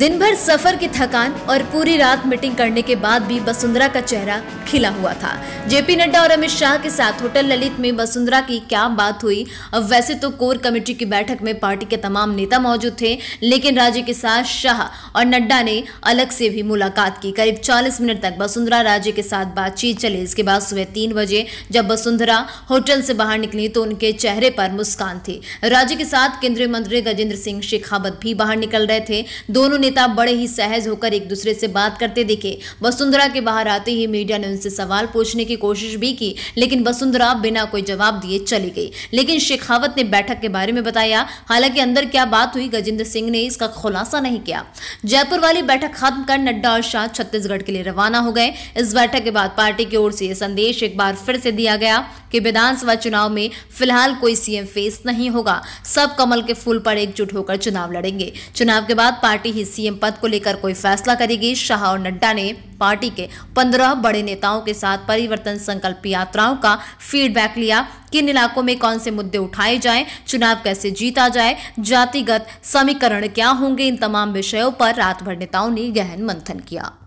दिन भर सफर की थकान और पूरी रात मीटिंग करने के बाद भी वसुंधरा का चेहरा खिला हुआ था जेपी नड्डा और अमित शाह के साथ होटल ललित में वसुंधरा की क्या बात हुई अब वैसे तो कोर कमेटी की बैठक में पार्टी के तमाम नेता मौजूद थे लेकिन राजे के साथ शाह और नड्डा ने अलग से भी मुलाकात की करीब चालीस मिनट तक वसुंधरा राजे के साथ बातचीत चली इसके बाद सुबह तीन बजे जब वसुंधरा होटल से बाहर निकली तो उनके चेहरे पर मुस्कान थी राज्य के साथ केंद्रीय मंत्री गजेंद्र सिंह शेखावत भी बाहर निकल रहे थे दोनों नेता बड़े ही सहज होकर एक दूसरे से बात करते दिखे वसुंधरा के बाहर आते ही मीडिया ने उनसे सवाल पूछने की कोशिश भी की लेकिन वसुंधरा बिना कोई जवाब दिए चली गई लेकिन शेखावत ने बैठक के बारे में बताया हालांकि अंदर क्या बात हुई गजेंद्र सिंह ने इसका खुलासा नहीं किया जयपुर वाली बैठक खत्म कर नड्डा और शाह छत्तीसगढ़ के लिए रवाना हो गए इस बैठक के बाद पार्टी की ओर से यह संदेश एक बार फिर से दिया गया कि विधानसभा चुनाव में फिलहाल कोई सीएम फेस नहीं होगा सब कमल के फूल पर एकजुट होकर चुनाव लड़ेंगे चुनाव के बाद पार्टी ही सीएम पद को लेकर कोई फैसला करेगी शाह और नड्डा ने पार्टी के पंद्रह बड़े नेताओं के साथ परिवर्तन संकल्प यात्राओं का फीडबैक लिया किन इलाकों में कौन से मुद्दे उठाए जाएं, चुनाव कैसे जीता जाए जातिगत समीकरण क्या होंगे इन तमाम विषयों पर रात भर नेताओं ने गहन मंथन किया